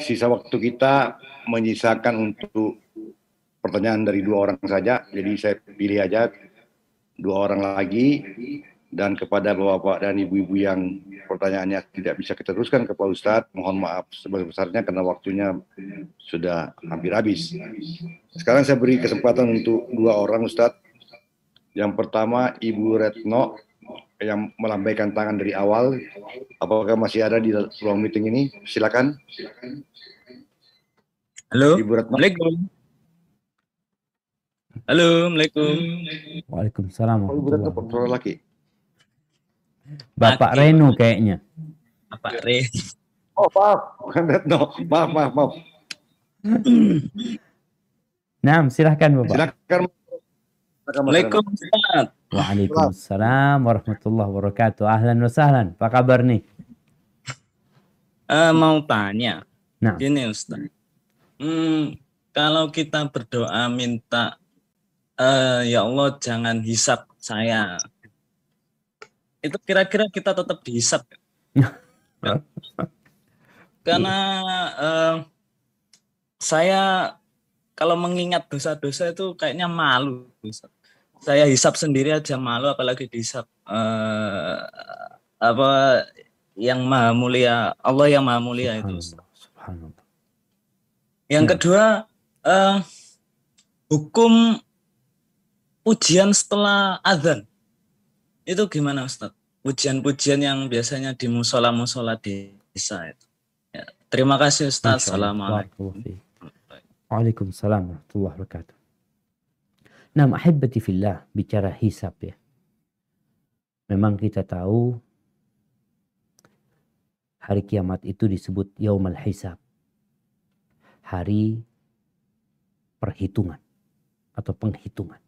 sisa waktu kita menyisakan untuk pertanyaan dari dua orang saja. Jadi saya pilih aja dua orang lagi dan kepada bapak-bapak dan ibu-ibu yang pertanyaannya tidak bisa kita teruskan ke Pak Ustadz, mohon maaf sebesar-besarnya karena waktunya sudah hampir habis. Sekarang saya beri kesempatan untuk dua orang Ustadz. Yang pertama Ibu Retno yang melambaikan tangan dari awal, apakah masih ada di ruang meeting ini? Silakan. Halo. Ibu Ratna. Assalamualaikum. Halo, Assalamualaikum. Waalaikumsalam. Oh, Ibu Ratna perempuan Bapak laki. Reno kayaknya. Bapak Reno. Oh, maaf. Bukan Retno. Maaf, maaf, maaf. nah, silahkan Bapak. Silahkan. Ustaz. Waalaikumsalam warahmatullahi wabarakatuh. Ahlan wa sahlan. Apa kabar nih? Uh, mau tanya. Nah. Gini Ustaz. Hmm, kalau kita berdoa minta uh, ya Allah jangan hisap saya. Itu kira-kira kita tetap dihisap. Ya? Karena uh, saya kalau mengingat dosa-dosa itu kayaknya malu. Ustaz saya hisap sendiri aja malu apalagi dihisap uh, apa yang maha mulia Allah yang maha mulia itu yang ya. kedua uh, hukum ujian setelah azan itu gimana Ustaz? Ujian-ujian yang biasanya di musola-musola di desa itu. Ya, terima kasih Ustaz. Assalamualaikum. Waalaikumsalam warahmatullahi wabarakatuh. Nah, mahibbati fillah bicara hisap ya. Memang kita tahu hari kiamat itu disebut yaumal hisab. Hari perhitungan atau penghitungan.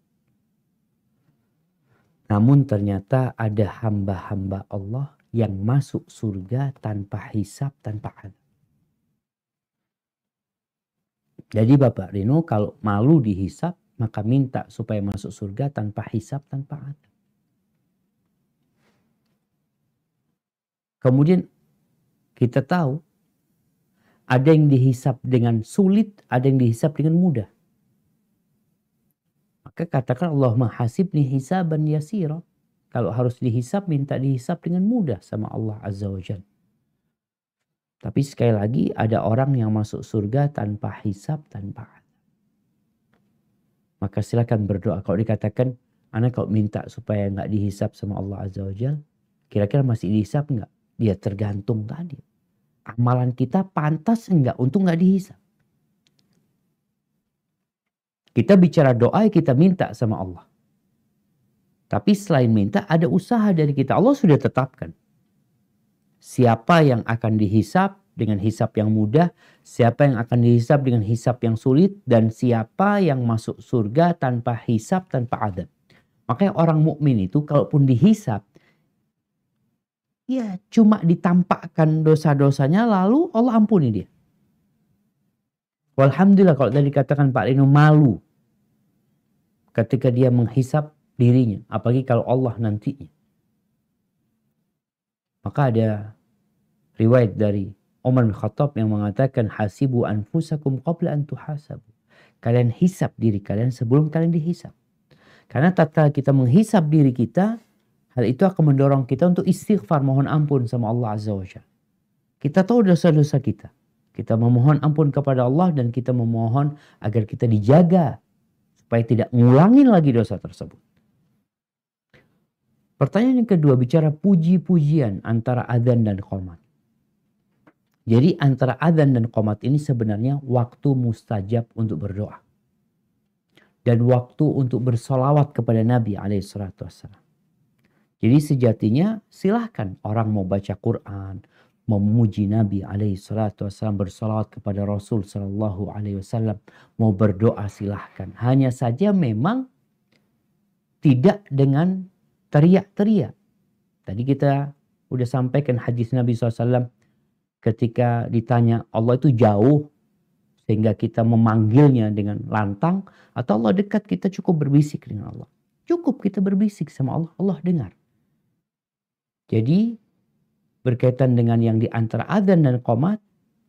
Namun ternyata ada hamba-hamba Allah yang masuk surga tanpa hisab, tanpa adab. Jadi Bapak Rino kalau malu dihisap, maka minta supaya masuk surga tanpa hisap, tanpa adab. Kemudian kita tahu ada yang dihisap dengan sulit, ada yang dihisap dengan mudah. Maka katakan Allah menghasib nih hisaban yasira. Kalau harus dihisap, minta dihisap dengan mudah sama Allah Azza wa Jalla. Tapi sekali lagi ada orang yang masuk surga tanpa hisap, tanpa maka silakan berdoa. Kalau dikatakan anak kau minta supaya nggak dihisap sama Allah Azza wa kira-kira masih dihisap nggak? Dia tergantung tadi. Amalan kita pantas nggak untuk nggak dihisap. Kita bicara doa kita minta sama Allah. Tapi selain minta ada usaha dari kita. Allah sudah tetapkan. Siapa yang akan dihisap dengan hisap yang mudah, siapa yang akan dihisap dengan hisap yang sulit, dan siapa yang masuk surga tanpa hisap, tanpa adab. Makanya orang mukmin itu kalaupun dihisap, ya cuma ditampakkan dosa-dosanya lalu Allah ampuni dia. Alhamdulillah kalau tadi katakan Pak Lino malu ketika dia menghisap dirinya. Apalagi kalau Allah nantinya. Maka ada riwayat dari Umar bin Khattab yang mengatakan hasibu anfusakum qabla an tuhasabu. Kalian hisap diri kalian sebelum kalian dihisap. Karena tatkala kita menghisap diri kita, hal itu akan mendorong kita untuk istighfar mohon ampun sama Allah Azza wa Jalla. Kita tahu dosa-dosa kita. Kita memohon ampun kepada Allah dan kita memohon agar kita dijaga supaya tidak ngulangin lagi dosa tersebut. Pertanyaan yang kedua bicara puji-pujian antara adzan dan qomat. Jadi antara adzan dan komat ini sebenarnya waktu mustajab untuk berdoa. Dan waktu untuk bersolawat kepada Nabi SAW. Jadi sejatinya silahkan orang mau baca Quran, memuji Nabi alaihi bersolawat kepada Rasul sallallahu alaihi wasallam, mau berdoa silahkan. Hanya saja memang tidak dengan teriak-teriak. Tadi kita udah sampaikan hadis Nabi SAW, ketika ditanya Allah itu jauh sehingga kita memanggilnya dengan lantang atau Allah dekat kita cukup berbisik dengan Allah. Cukup kita berbisik sama Allah, Allah dengar. Jadi berkaitan dengan yang di antara adzan dan komat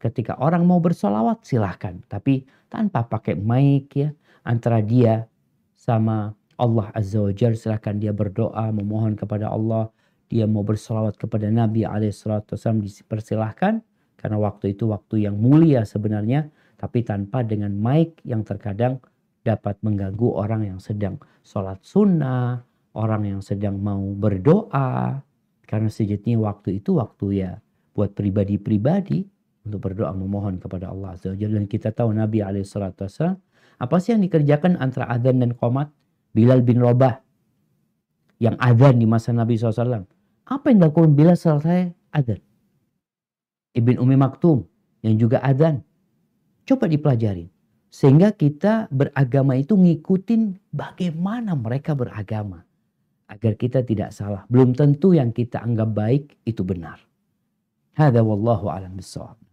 ketika orang mau bersolawat silahkan. Tapi tanpa pakai mic ya antara dia sama Allah Azza wa Jal silahkan dia berdoa memohon kepada Allah dia mau bersolawat kepada Nabi Alaihissalam dipersilahkan karena waktu itu waktu yang mulia sebenarnya tapi tanpa dengan mic yang terkadang dapat mengganggu orang yang sedang sholat sunnah, orang yang sedang mau berdoa. Karena sejatinya waktu itu waktu ya buat pribadi-pribadi untuk berdoa memohon kepada Allah Azza Dan kita tahu Nabi Alaihissalam apa sih yang dikerjakan antara adzan dan komat? Bilal bin Robah yang adzan di masa Nabi SAW apa yang dilakukan bila selesai adan? Ibn Umi Maktum yang juga adan. Coba dipelajari. Sehingga kita beragama itu ngikutin bagaimana mereka beragama. Agar kita tidak salah. Belum tentu yang kita anggap baik itu benar. Hada wallahu alam bisawab.